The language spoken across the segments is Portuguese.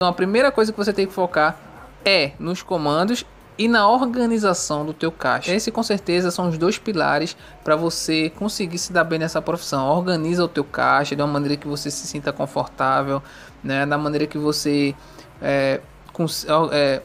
Então a primeira coisa que você tem que focar é nos comandos e na organização do teu caixa. Esse com certeza são os dois pilares para você conseguir se dar bem nessa profissão. Organiza o teu caixa de uma maneira que você se sinta confortável, né? Da maneira que você é, cons- é, é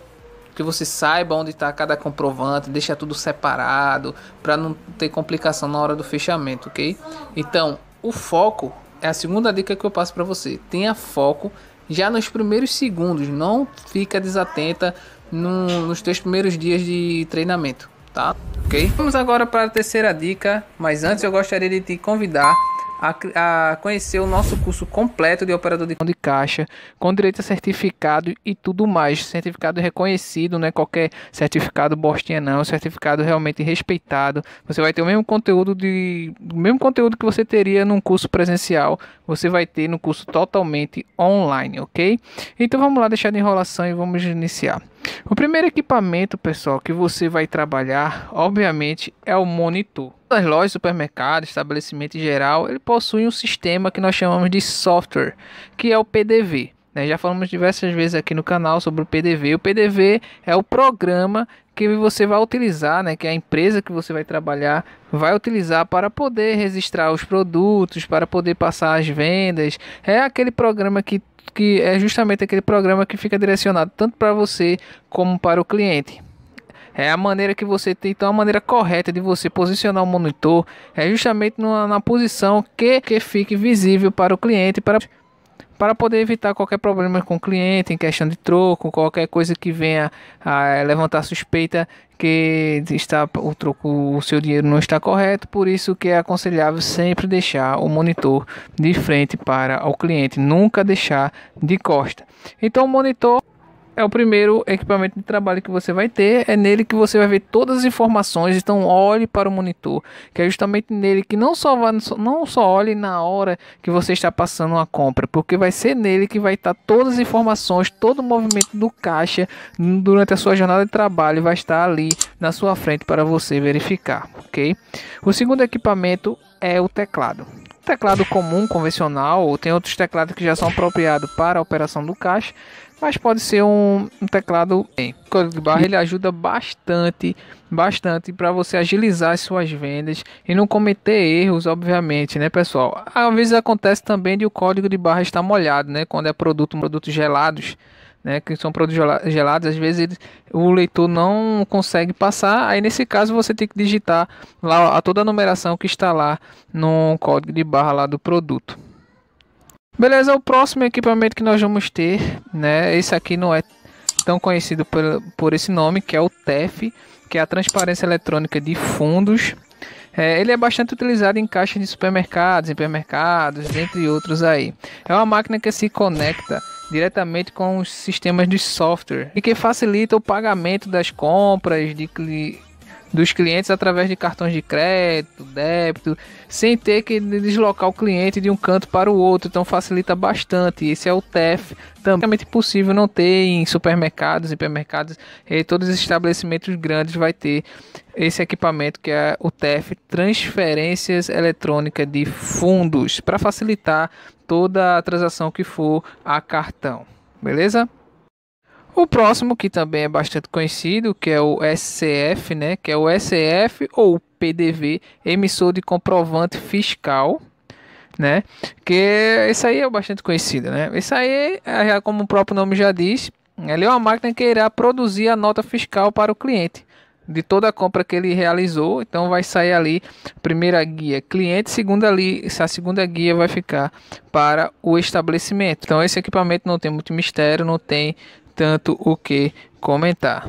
que você saiba onde está cada comprovante, deixa tudo separado para não ter complicação na hora do fechamento, ok? Então, o foco é a segunda dica que eu passo para você. Tenha foco já nos primeiros segundos. Não fica desatenta no, nos teus primeiros dias de treinamento, tá? Ok? Vamos agora para a terceira dica, mas antes eu gostaria de te convidar a, a conhecer o nosso curso completo de operador de caixa, com direito a certificado e tudo mais. Certificado reconhecido, não é qualquer certificado bostinha não, certificado realmente respeitado. Você vai ter o mesmo conteúdo de o mesmo conteúdo que você teria num curso presencial, você vai ter no curso totalmente online, OK? Então vamos lá deixar de enrolação e vamos iniciar. O primeiro equipamento, pessoal, que você vai trabalhar, obviamente, é o monitor as lojas, supermercados, estabelecimentos em geral, ele possui um sistema que nós chamamos de software, que é o PDV. Né? Já falamos diversas vezes aqui no canal sobre o PDV. O PDV é o programa que você vai utilizar, né, que é a empresa que você vai trabalhar vai utilizar para poder registrar os produtos, para poder passar as vendas. É aquele programa que que é justamente aquele programa que fica direcionado tanto para você como para o cliente. É a maneira que você tem, então a maneira correta de você posicionar o monitor é justamente na, na posição que, que fique visível para o cliente, para, para poder evitar qualquer problema com o cliente em questão de troco, qualquer coisa que venha a eh, levantar suspeita que está o troco, o seu dinheiro não está correto, por isso que é aconselhável sempre deixar o monitor de frente para o cliente, nunca deixar de costa. Então o monitor é o primeiro equipamento de trabalho que você vai ter, é nele que você vai ver todas as informações, então olhe para o monitor, que é justamente nele que não só, vá, não só olhe na hora que você está passando uma compra, porque vai ser nele que vai estar todas as informações, todo o movimento do caixa durante a sua jornada de trabalho vai estar ali na sua frente para você verificar, ok? O segundo equipamento é o teclado teclado comum, convencional, tem outros teclados que já são apropriados para a operação do caixa, mas pode ser um, um teclado em código de barra ele ajuda bastante, bastante para você agilizar as suas vendas e não cometer erros, obviamente, né, pessoal? Às vezes acontece também de o código de barra estar molhado, né, quando é produto, produtos gelados. Né, que são produtos gelados, às vezes ele, o leitor não consegue passar. Aí nesse caso você tem que digitar lá a toda a numeração que está lá no código de barra lá do produto. Beleza, o próximo equipamento que nós vamos ter, né? Esse aqui não é tão conhecido por, por esse nome, que é o TEF, que é a transparência eletrônica de fundos. É, ele é bastante utilizado em caixas de supermercados, hipermercados, entre outros aí. É uma máquina que se conecta diretamente com os sistemas de software e que facilita o pagamento das compras de, dos clientes através de cartões de crédito, débito, sem ter que deslocar o cliente de um canto para o outro. Então facilita bastante. Esse é o TEF. Também é possível não ter em supermercados, hipermercados, e eh, todos os estabelecimentos grandes vai ter esse equipamento que é o TEF, transferências eletrônicas de fundos, para facilitar toda a transação que for a cartão. Beleza? O próximo, que também é bastante conhecido, que é o SCF, né? Que é o SCF ou PDV, emissor de comprovante fiscal, né? Que esse aí é bastante conhecido, né? Esse aí, é, é como o próprio nome já diz, ele é uma máquina que irá produzir a nota fiscal para o cliente de toda a compra que ele realizou. Então vai sair ali primeira guia cliente, segunda ali, a segunda guia vai ficar para o estabelecimento. Então esse equipamento não tem muito mistério, não tem tanto o que comentar.